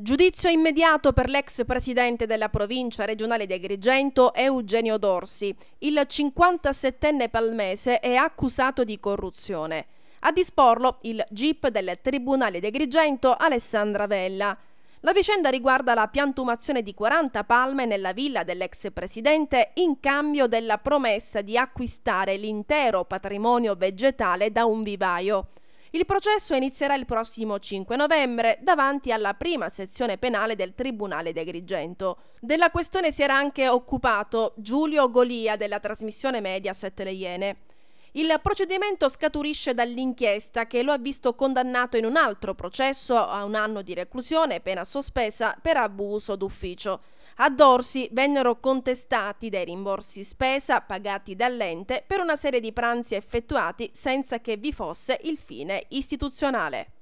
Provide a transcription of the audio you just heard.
Giudizio immediato per l'ex presidente della provincia regionale di Agrigento Eugenio Dorsi. Il 57enne palmese è accusato di corruzione. A disporlo il GIP del Tribunale di Agrigento Alessandra Vella. La vicenda riguarda la piantumazione di 40 palme nella villa dell'ex presidente in cambio della promessa di acquistare l'intero patrimonio vegetale da un vivaio. Il processo inizierà il prossimo 5 novembre davanti alla prima sezione penale del Tribunale di Agrigento. Della questione si era anche occupato Giulio Golia della trasmissione Mediaset Le Iene. Il procedimento scaturisce dall'inchiesta che lo ha visto condannato in un altro processo a un anno di reclusione, pena sospesa, per abuso d'ufficio. A Dorsi vennero contestati dei rimborsi spesa pagati dall'ente per una serie di pranzi effettuati senza che vi fosse il fine istituzionale.